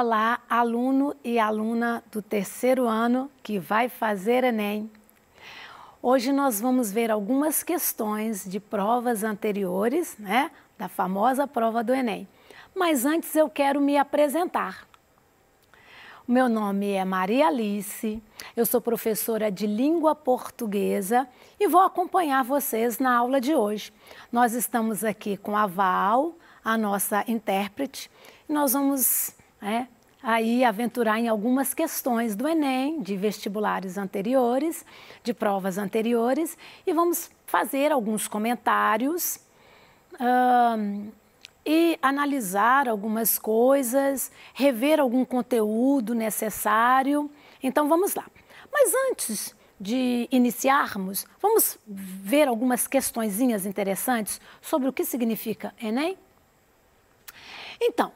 Olá, aluno e aluna do terceiro ano que vai fazer Enem. Hoje nós vamos ver algumas questões de provas anteriores, né, da famosa prova do Enem. Mas antes eu quero me apresentar. Meu nome é Maria Alice, eu sou professora de língua portuguesa e vou acompanhar vocês na aula de hoje. Nós estamos aqui com a Val, a nossa intérprete, e nós vamos né? aí aventurar em algumas questões do Enem, de vestibulares anteriores, de provas anteriores, e vamos fazer alguns comentários um, e analisar algumas coisas, rever algum conteúdo necessário. Então vamos lá. Mas antes de iniciarmos, vamos ver algumas questõezinhas interessantes sobre o que significa Enem? Então,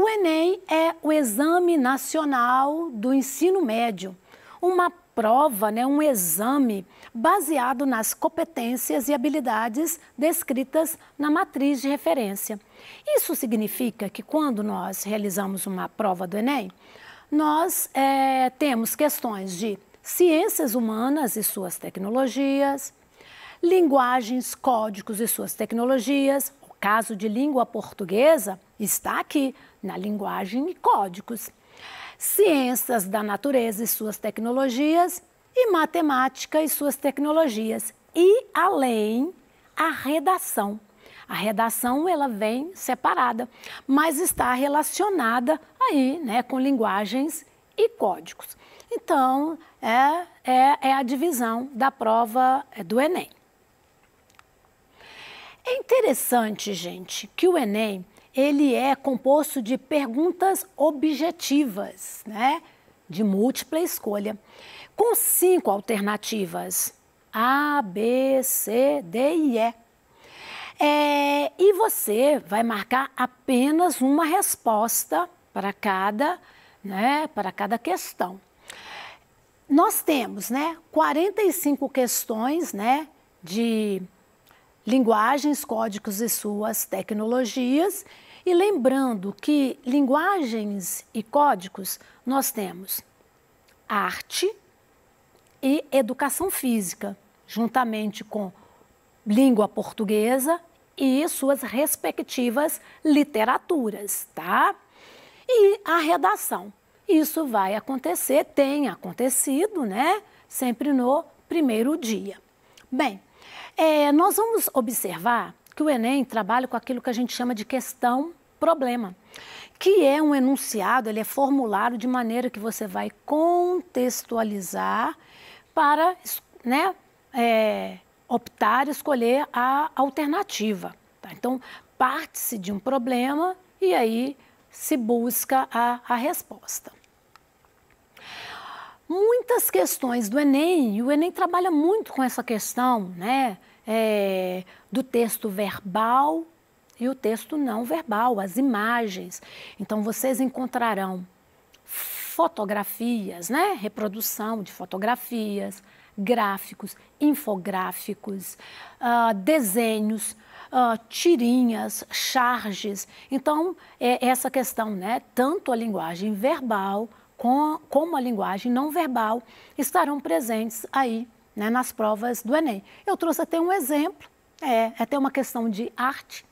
o Enem é o exame nacional do ensino médio, uma prova, né, um exame baseado nas competências e habilidades descritas na matriz de referência. Isso significa que quando nós realizamos uma prova do Enem, nós é, temos questões de ciências humanas e suas tecnologias, linguagens, códigos e suas tecnologias. O caso de língua portuguesa está aqui na linguagem e códigos, ciências da natureza e suas tecnologias, e matemática e suas tecnologias, e além a redação. A redação ela vem separada, mas está relacionada aí, né, com linguagens e códigos. Então, é, é, é a divisão da prova é, do Enem. É interessante, gente, que o Enem ele é composto de perguntas objetivas, né? De múltipla escolha, com cinco alternativas: A, B, C, D e E. É, e você vai marcar apenas uma resposta para cada, né, para cada questão. Nós temos, né, 45 questões, né, de linguagens, códigos e suas tecnologias e lembrando que linguagens e códigos nós temos arte e educação física, juntamente com língua portuguesa e suas respectivas literaturas, tá? E a redação. Isso vai acontecer, tem acontecido, né? Sempre no primeiro dia. Bem, é, nós vamos observar que o Enem trabalha com aquilo que a gente chama de questão problema, que é um enunciado, ele é formulado de maneira que você vai contextualizar para né, é, optar, escolher a alternativa. Tá? Então, parte-se de um problema e aí se busca a, a resposta. Muitas questões do Enem, e o Enem trabalha muito com essa questão né, é, do texto verbal e o texto não verbal, as imagens. Então vocês encontrarão fotografias, né? Reprodução de fotografias, gráficos, infográficos, uh, desenhos, uh, tirinhas, charges. Então, é essa questão, né? Tanto a linguagem verbal com, como a linguagem não verbal estarão presentes aí né, nas provas do Enem. Eu trouxe até um exemplo, é até uma questão de arte,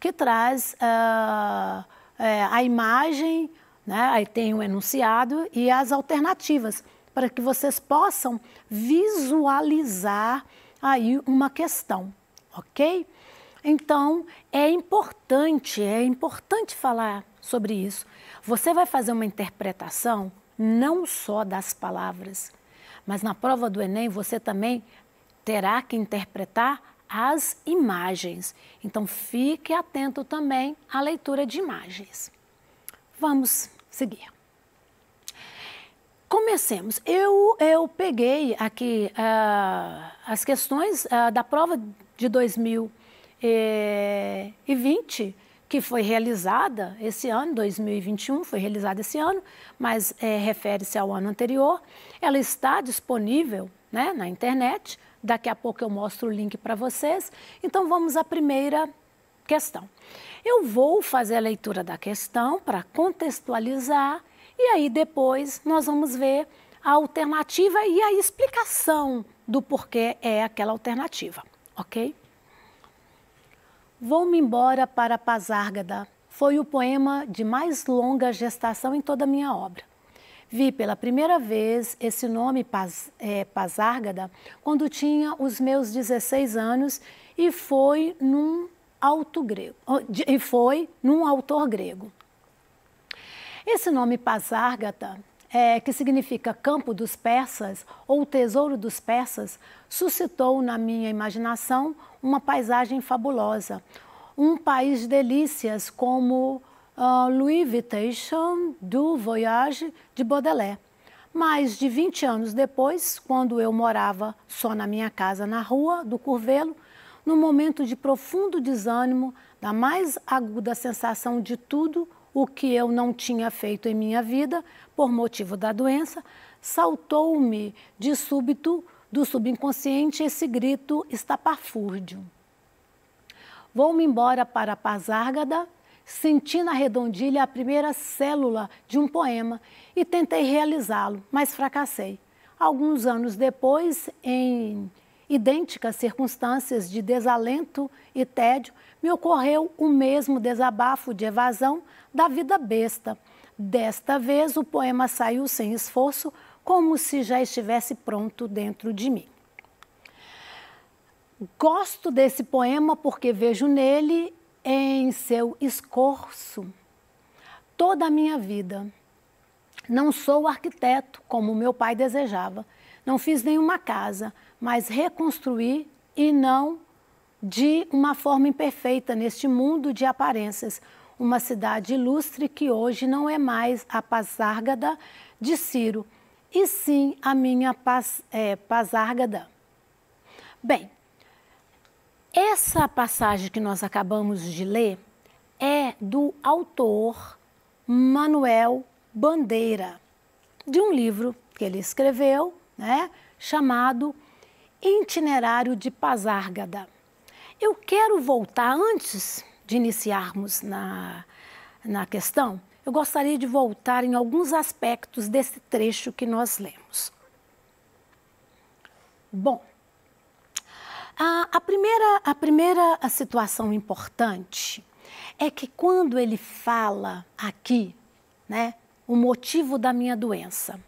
que traz uh, é, a imagem, né? aí tem o enunciado e as alternativas, para que vocês possam visualizar aí uma questão, ok? Então, é importante, é importante falar sobre isso. Você vai fazer uma interpretação não só das palavras, mas na prova do Enem você também terá que interpretar as imagens. Então fique atento também à leitura de imagens. Vamos seguir. Comecemos. Eu, eu peguei aqui uh, as questões uh, da prova de 2020, que foi realizada esse ano, 2021, foi realizada esse ano, mas eh, refere-se ao ano anterior. Ela está disponível né, na internet Daqui a pouco eu mostro o link para vocês. Então vamos à primeira questão. Eu vou fazer a leitura da questão para contextualizar e aí depois nós vamos ver a alternativa e a explicação do porquê é aquela alternativa, ok? Vou-me embora para Pazárgada foi o poema de mais longa gestação em toda a minha obra. Vi pela primeira vez esse nome Paz, é, Pazárgada quando tinha os meus 16 anos e foi num alto grego e foi num autor grego. Esse nome Pazárgata, é, que significa campo dos persas ou tesouro dos persas, suscitou na minha imaginação uma paisagem fabulosa, um país de delícias como ah, Louis Vitation do Voyage de Baudelaire. Mais de 20 anos depois, quando eu morava só na minha casa na rua do Curvelo, no momento de profundo desânimo, da mais aguda sensação de tudo o que eu não tinha feito em minha vida por motivo da doença, saltou-me de súbito do subconsciente esse grito estapafúrdio. Vou-me embora para Pazárgada senti na redondilha a primeira célula de um poema e tentei realizá-lo, mas fracassei. Alguns anos depois, em idênticas circunstâncias de desalento e tédio, me ocorreu o mesmo desabafo de evasão da vida besta. Desta vez, o poema saiu sem esforço, como se já estivesse pronto dentro de mim. Gosto desse poema porque vejo nele em seu escorço toda a minha vida. Não sou arquiteto, como meu pai desejava. Não fiz nenhuma casa, mas reconstruí e não de uma forma imperfeita neste mundo de aparências. Uma cidade ilustre que hoje não é mais a Pazárgada de Ciro, e sim a minha paz, é, eh, Pazárgada. Bem, essa passagem que nós acabamos de ler é do autor Manuel Bandeira, de um livro que ele escreveu, né, chamado Itinerário de Pazárgada. Eu quero voltar, antes de iniciarmos na, na questão, eu gostaria de voltar em alguns aspectos desse trecho que nós lemos. Bom, a, a, primeira, a primeira situação importante é que quando ele fala aqui, né, o motivo da minha doença.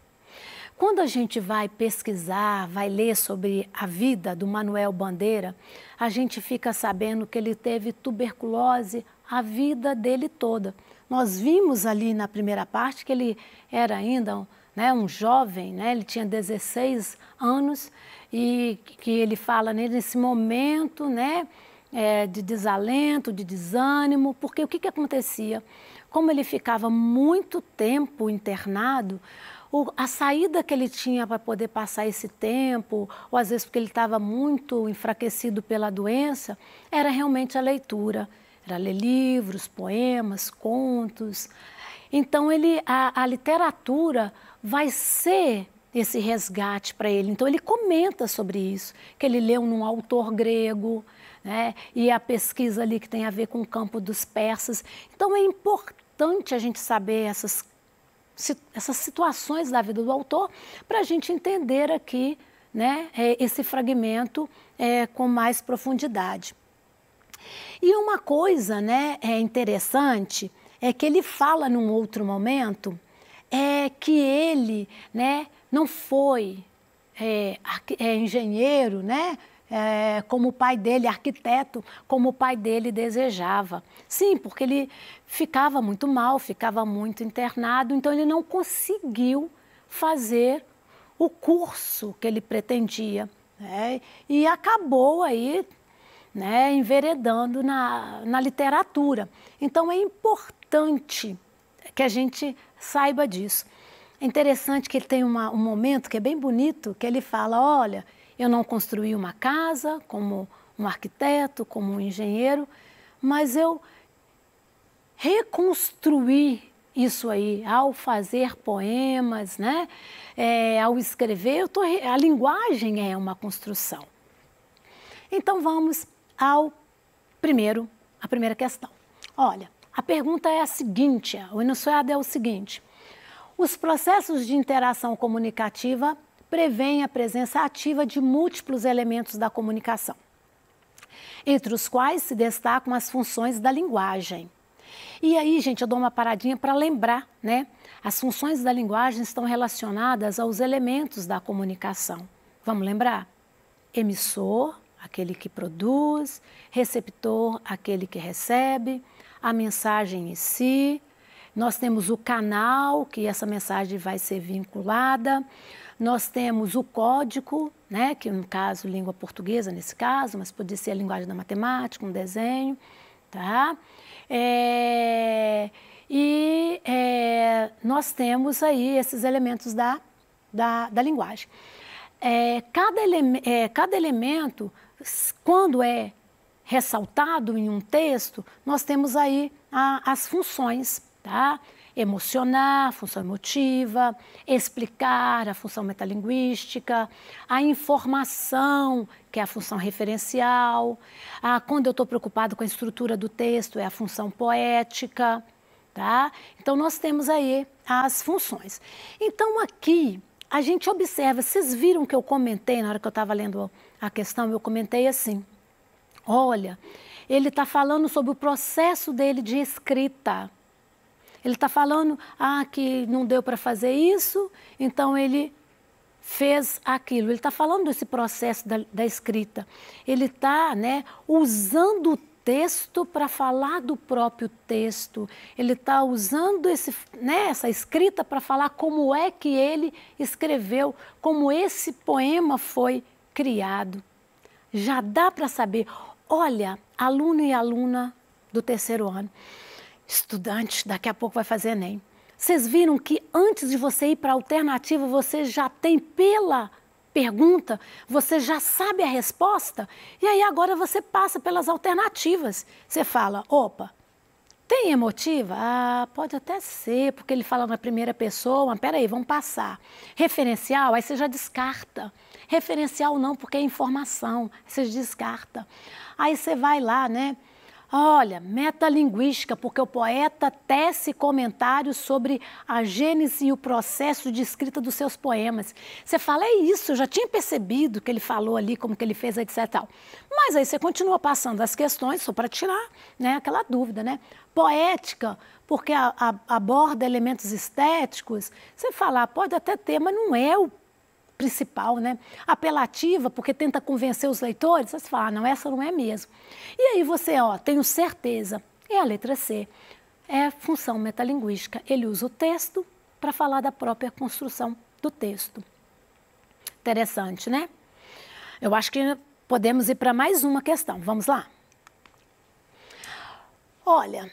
Quando a gente vai pesquisar, vai ler sobre a vida do Manuel Bandeira, a gente fica sabendo que ele teve tuberculose a vida dele toda. Nós vimos ali na primeira parte que ele era ainda né, um jovem, né, ele tinha 16 anos e que ele fala nesse momento né, é, de desalento, de desânimo, porque o que, que acontecia? Como ele ficava muito tempo internado, o, a saída que ele tinha para poder passar esse tempo, ou às vezes porque ele estava muito enfraquecido pela doença, era realmente a leitura. Era ler livros, poemas, contos, então, ele, a, a literatura vai ser esse resgate para ele. Então, ele comenta sobre isso, que ele leu num autor grego, né? e a pesquisa ali que tem a ver com o campo dos persas. Então, é importante a gente saber essas, essas situações da vida do autor para a gente entender aqui né, é, esse fragmento é, com mais profundidade. E uma coisa né, é interessante é que ele fala num outro momento é que ele né, não foi é, é, engenheiro, né? É, como o pai dele, arquiteto, como o pai dele desejava. Sim, porque ele ficava muito mal, ficava muito internado, então ele não conseguiu fazer o curso que ele pretendia. Né? E acabou aí né, enveredando na, na literatura. Então é importante importante que a gente saiba disso. É interessante que ele tem uma, um momento que é bem bonito, que ele fala: olha, eu não construí uma casa como um arquiteto, como um engenheiro, mas eu reconstruí isso aí ao fazer poemas, né? É, ao escrever, tô, a linguagem é uma construção. Então vamos ao primeiro, a primeira questão. Olha, a pergunta é a seguinte, o enunciado é o seguinte. Os processos de interação comunicativa prevêem a presença ativa de múltiplos elementos da comunicação, entre os quais se destacam as funções da linguagem. E aí, gente, eu dou uma paradinha para lembrar, né? As funções da linguagem estão relacionadas aos elementos da comunicação. Vamos lembrar? Emissor, aquele que produz, receptor, aquele que recebe, a mensagem em si, nós temos o canal que essa mensagem vai ser vinculada, nós temos o código, né, que no caso língua portuguesa nesse caso, mas pode ser a linguagem da matemática, um desenho, tá? É, e é, nós temos aí esses elementos da, da, da linguagem. É, cada, ele, é, cada elemento, quando é ressaltado em um texto, nós temos aí a, as funções, tá? Emocionar, função emotiva, explicar, a função metalinguística, a informação, que é a função referencial. A, quando eu estou preocupado com a estrutura do texto, é a função poética, tá? Então, nós temos aí as funções. Então, aqui, a gente observa, vocês viram que eu comentei, na hora que eu estava lendo a questão, eu comentei assim, Olha, ele está falando sobre o processo dele de escrita. Ele está falando, ah, que não deu para fazer isso, então ele fez aquilo. Ele está falando desse processo da, da escrita. Ele está né, usando o texto para falar do próprio texto. Ele está usando esse, né, essa escrita para falar como é que ele escreveu, como esse poema foi criado. Já dá para saber Olha, aluno e aluna do terceiro ano, estudante, daqui a pouco vai fazer Enem. Vocês viram que antes de você ir para a alternativa, você já tem pela pergunta, você já sabe a resposta, e aí agora você passa pelas alternativas. Você fala, opa, tem emotiva? Ah, pode até ser, porque ele fala na primeira pessoa, mas peraí, vamos passar. Referencial, aí você já descarta. Referencial não, porque é informação, você descarta. Aí você vai lá, né? Olha, metalinguística, porque o poeta tece comentários sobre a gênese e o processo de escrita dos seus poemas. Você fala, é isso, eu já tinha percebido que ele falou ali, como que ele fez, etc. Tal. Mas aí você continua passando as questões só para tirar né, aquela dúvida, né? Poética, porque a, a, aborda elementos estéticos, você fala, ah, pode até ter, mas não é o principal, né? Apelativa, porque tenta convencer os leitores, você fala, ah, não, essa não é mesmo. E aí você, ó, tenho certeza, é a letra C. É função metalinguística. Ele usa o texto para falar da própria construção do texto. Interessante, né? Eu acho que podemos ir para mais uma questão. Vamos lá? Olha,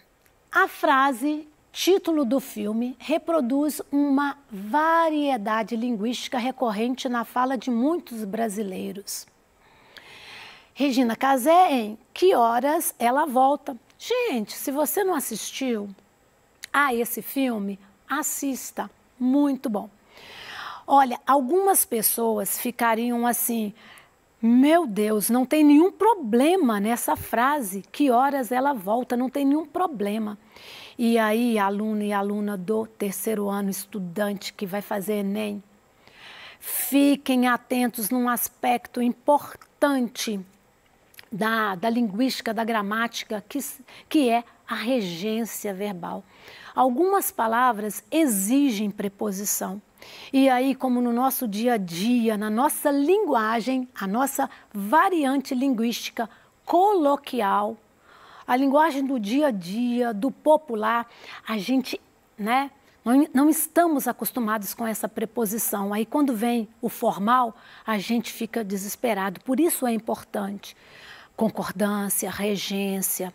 a frase título do filme reproduz uma variedade linguística recorrente na fala de muitos brasileiros. Regina Casé, em Que Horas Ela Volta? Gente, se você não assistiu a esse filme, assista. Muito bom. Olha, algumas pessoas ficariam assim. Meu Deus, não tem nenhum problema nessa frase. Que horas ela volta? Não tem nenhum problema. E aí, aluno e aluna do terceiro ano, estudante que vai fazer Enem, fiquem atentos num aspecto importante da, da linguística, da gramática, que, que é a regência verbal. Algumas palavras exigem preposição. E aí, como no nosso dia a dia, na nossa linguagem, a nossa variante linguística coloquial, a linguagem do dia a dia, do popular, a gente, né? Não, não estamos acostumados com essa preposição. Aí, quando vem o formal, a gente fica desesperado. Por isso é importante concordância, regência.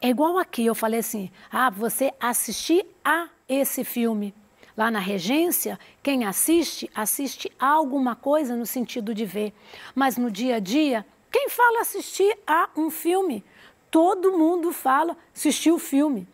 É igual aqui, eu falei assim: ah, você assistir a esse filme. Lá na regência, quem assiste, assiste a alguma coisa no sentido de ver. Mas no dia a dia, quem fala assistir a um filme? todo mundo fala, assistiu o filme.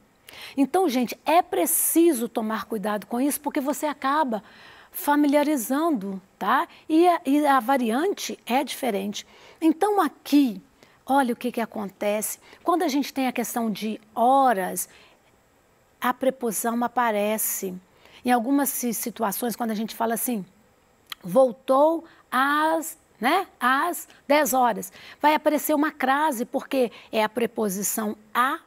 Então, gente, é preciso tomar cuidado com isso, porque você acaba familiarizando, tá? E a, e a variante é diferente. Então, aqui, olha o que, que acontece. Quando a gente tem a questão de horas, a preposição aparece. Em algumas situações, quando a gente fala assim, voltou às né? Às 10 horas. Vai aparecer uma crase, porque é a preposição a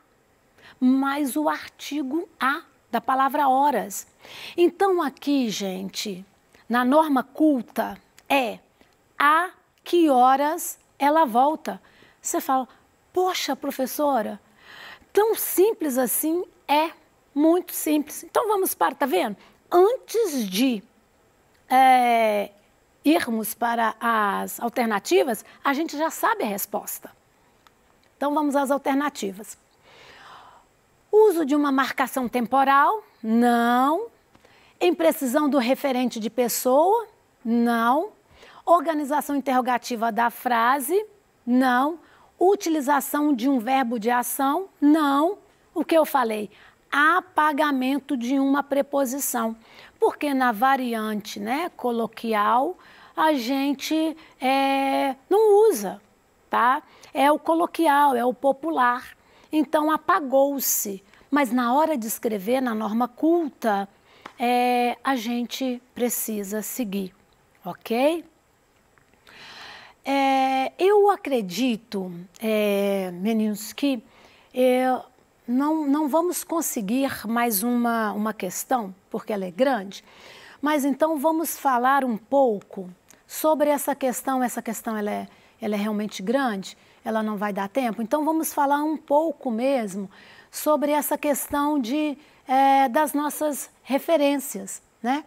mais o artigo a da palavra horas. Então, aqui, gente, na norma culta, é a que horas ela volta. Você fala, poxa, professora, tão simples assim é, muito simples. Então, vamos para, tá vendo? Antes de é, irmos para as alternativas, a gente já sabe a resposta. Então vamos às alternativas. Uso de uma marcação temporal? Não. Imprecisão do referente de pessoa? Não. Organização interrogativa da frase? Não. Utilização de um verbo de ação? Não. O que eu falei? Apagamento de uma preposição. Porque na variante né, coloquial, a gente é, não usa, tá? É o coloquial, é o popular. Então apagou-se. Mas na hora de escrever, na norma culta, é, a gente precisa seguir, ok? É, eu acredito, é, meninos, que é, não, não vamos conseguir mais uma, uma questão, porque ela é grande, mas então vamos falar um pouco sobre essa questão, essa questão ela é, ela é realmente grande, ela não vai dar tempo. Então vamos falar um pouco mesmo sobre essa questão de, é, das nossas referências, né?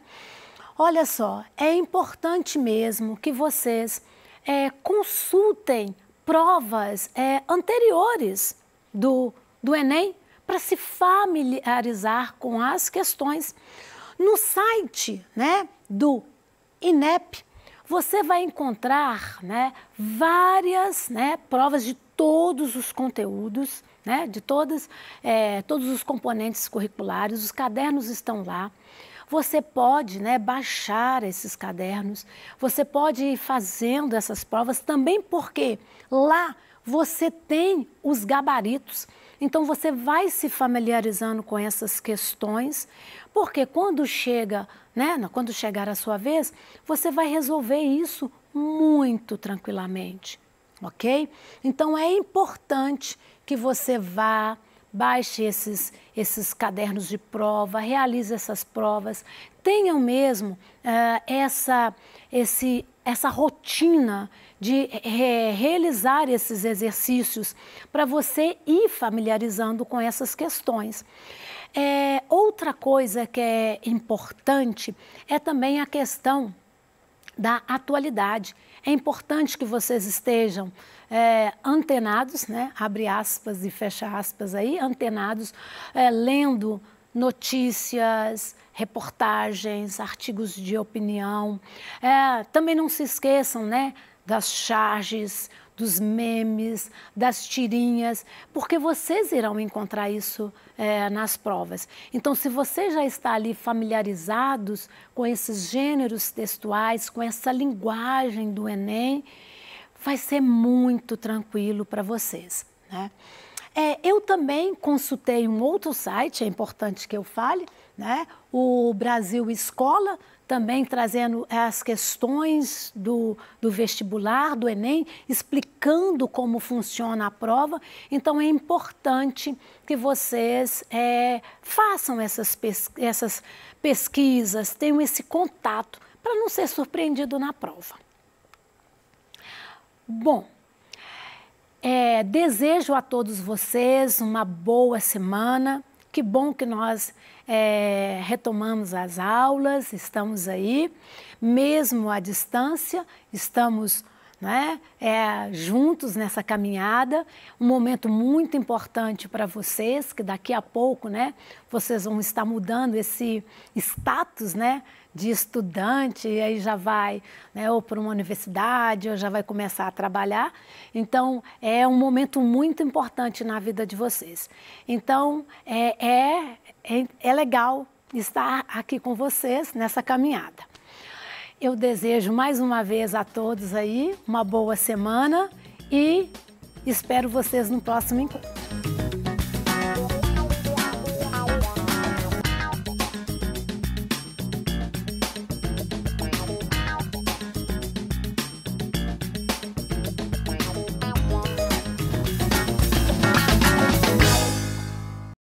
Olha só, é importante mesmo que vocês é, consultem provas é, anteriores do, do Enem para se familiarizar com as questões. No site né, do INEP, você vai encontrar né, várias né, provas de todos os conteúdos, né, de todas, é, todos os componentes curriculares, os cadernos estão lá. Você pode né, baixar esses cadernos, você pode ir fazendo essas provas também porque lá você tem os gabaritos. Então você vai se familiarizando com essas questões, porque quando chega, né, quando chegar a sua vez, você vai resolver isso muito tranquilamente, ok? Então é importante que você vá, baixe esses, esses cadernos de prova, realize essas provas, tenha mesmo uh, essa, esse, essa rotina de re realizar esses exercícios para você ir familiarizando com essas questões. É, outra coisa que é importante é também a questão da atualidade. É importante que vocês estejam é, antenados, né? abre aspas e fecha aspas aí, antenados, é, lendo notícias, reportagens, artigos de opinião. É, também não se esqueçam né, das charges, dos memes, das tirinhas, porque vocês irão encontrar isso é, nas provas. Então, se você já está ali familiarizados com esses gêneros textuais, com essa linguagem do Enem, vai ser muito tranquilo para vocês. Né? É, eu também consultei um outro site, é importante que eu fale, né? o Brasil Escola, também trazendo as questões do, do vestibular, do Enem, explicando como funciona a prova. Então, é importante que vocês é, façam essas, pes essas pesquisas, tenham esse contato, para não ser surpreendido na prova. Bom, é, desejo a todos vocês uma boa semana. Que bom que nós é, retomamos as aulas, estamos aí, mesmo à distância, estamos né, é, juntos nessa caminhada. Um momento muito importante para vocês, que daqui a pouco né, vocês vão estar mudando esse status né, de estudante, e aí já vai né, ou para uma universidade, ou já vai começar a trabalhar. Então, é um momento muito importante na vida de vocês. Então, é, é, é, é legal estar aqui com vocês nessa caminhada. Eu desejo mais uma vez a todos aí uma boa semana e espero vocês no próximo encontro.